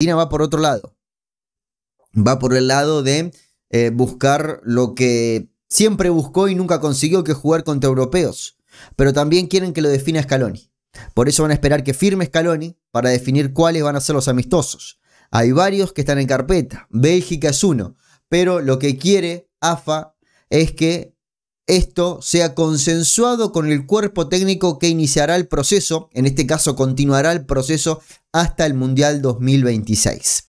China va por otro lado. Va por el lado de eh, buscar lo que siempre buscó y nunca consiguió, que jugar contra europeos. Pero también quieren que lo defina Scaloni. Por eso van a esperar que firme Scaloni para definir cuáles van a ser los amistosos. Hay varios que están en carpeta. Bélgica es uno. Pero lo que quiere AFA es que esto sea consensuado con el cuerpo técnico que iniciará el proceso, en este caso continuará el proceso hasta el Mundial 2026.